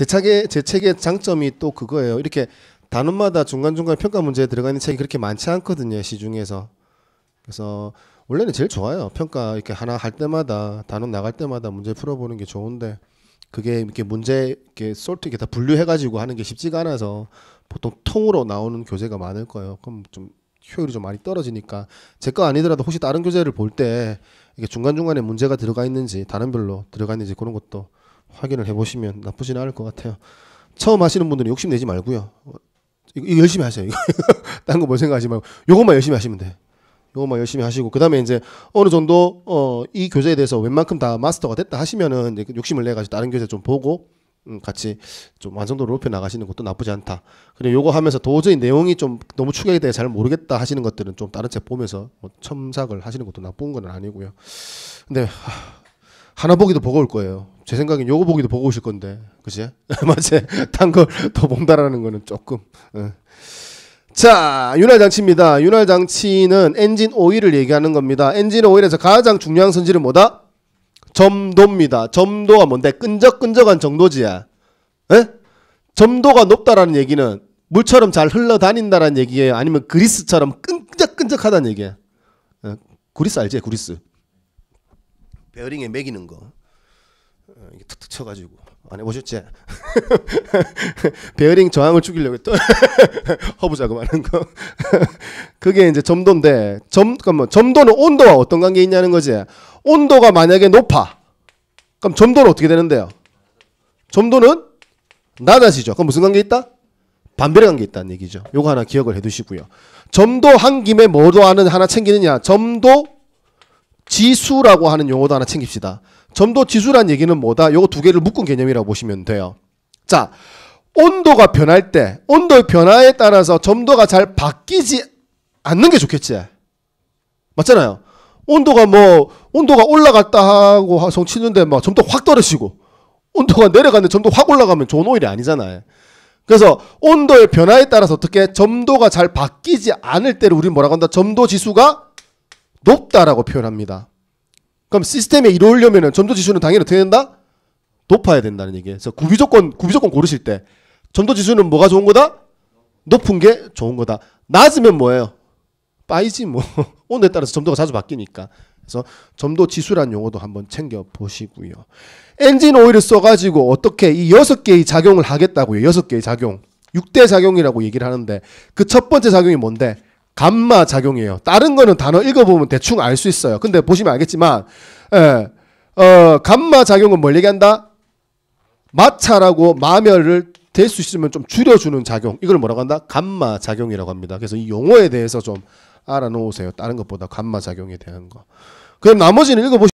제 책의 제 책의 장점이 또 그거예요. 이렇게 단원마다 중간중간 평가 문제에 들어가 는 책이 그렇게 많지 않거든요. 시중에서. 그래서 원래는 제일 좋아요. 평가 이렇게 하나 할 때마다 단원 나갈 때마다 문제 풀어보는 게 좋은데 그게 이렇게 문제 이렇게 솔트 이렇게 다 분류해가지고 하는 게 쉽지가 않아서 보통 통으로 나오는 교재가 많을 거예요. 그럼 좀 효율이 좀 많이 떨어지니까 제 거 아니더라도 혹시 다른 교재를 볼 때 이게 중간 중간에 문제가 들어가 있는지 단원별로 들어가 있는지 그런 것도 확인을 해보시면 나쁘진 않을 것 같아요. 처음 하시는 분들은 욕심 내지 말고요. 이거, 이거 열심히 하세요. 딴거뭘 생각하지 말고 요것만 열심히 하시면 돼. 요것만 열심히 하시고 그다음에 이제 어느 정도 어, 이 교재에 대해서 웬만큼 다 마스터가 됐다 하시면은 이제 그 욕심을 내 가지고 다른 교재 좀 보고 음, 같이 좀 완성도를 높여 나가시는 것도 나쁘지 않다. 그리고 요거 하면서 도저히 내용이 좀 너무 축약에 대해 잘 모르겠다 하시는 것들은 좀 다른 책 보면서 뭐 첨삭을 하시는 것도 나쁜 건 아니고요. 근데 하, 하나 보기도 버거울 거예요. 제 생각엔 요거 보기도 버거 우실 건데, 그치? 맞지? 딴걸 더 본다라는 거는 조금. 자, 윤활 장치입니다. 윤활 장치는 엔진 오일을 얘기하는 겁니다. 엔진 오일에서 가장 중요한 선질은 뭐다? 점도입니다. 점도가 뭔데? 끈적끈적한 정도지야. 에? 점도가 높다라는 얘기는 물처럼 잘 흘러다닌다라는 얘기예요. 아니면 그리스처럼 끈적끈적하다는 얘기예요 그리스 알지? 그리스. 베어링에 매기는 거 어, 이게 탁탁 쳐가지고 안 해보셨지? 베어링 저항을 죽이려고 또 허브 작업하는 거 그게 이제 점도인데 점 그러면 뭐 점도는 온도와 어떤 관계 있냐는 거지 온도가 만약에 높아 그럼 점도는 어떻게 되는데요? 점도는 낮아지죠 그럼 무슨 관계 있다? 반별의 관계 있다는 얘기죠 요거 하나 기억을 해두시고요 점도 한 김에 뭐도 하는 하나 챙기느냐 점도 지수라고 하는 용어도 하나 챙깁시다. 점도 지수란 얘기는 뭐다? 요거 두 개를 묶은 개념이라고 보시면 돼요. 자, 온도가 변할 때 온도의 변화에 따라서 점도가 잘 바뀌지 않는 게 좋겠지. 맞잖아요. 온도가 뭐 온도가 올라갔다 하고 성 치는데 막 점도 확 떨어지고 온도가 내려갔는데 점도 확 올라가면 좋은 오일이 아니잖아요. 그래서 온도의 변화에 따라서 어떻게 점도가 잘 바뀌지 않을 때를 우리 뭐라고 한다? 점도 지수가 높다라고 표현합니다. 그럼 시스템에 이루려면 점도 지수는 당연히 어떻게 된다? 높아야 된다는 얘기예요. 그래서 구비 조건 구비 조건 고르실 때 점도 지수는 뭐가 좋은 거다? 높은 게 좋은 거다. 낮으면 뭐예요? 빠이지 뭐. 온에 따라서 점도가 자주 바뀌니까. 그래서 점도 지수란 용어도 한번 챙겨 보시고요. 엔진 오일을 써가지고 어떻게 이 여섯 개의 작용을 하겠다고요. 여섯 개의 작용. 6대 작용이라고 얘기를 하는데 그 첫 번째 작용이 뭔데? 감마 작용이에요. 다른 거는 단어 읽어보면 대충 알 수 있어요. 근데 보시면 알겠지만, 예, 어, 감마 작용은 뭘 얘기한다? 마찰하고 마멸을 될 수 있으면 좀 줄여주는 작용. 이걸 뭐라고 한다? 감마 작용이라고 합니다. 그래서 이 용어에 대해서 좀 알아놓으세요. 다른 것보다 감마 작용에 대한 거. 그럼 나머지는 읽어보시.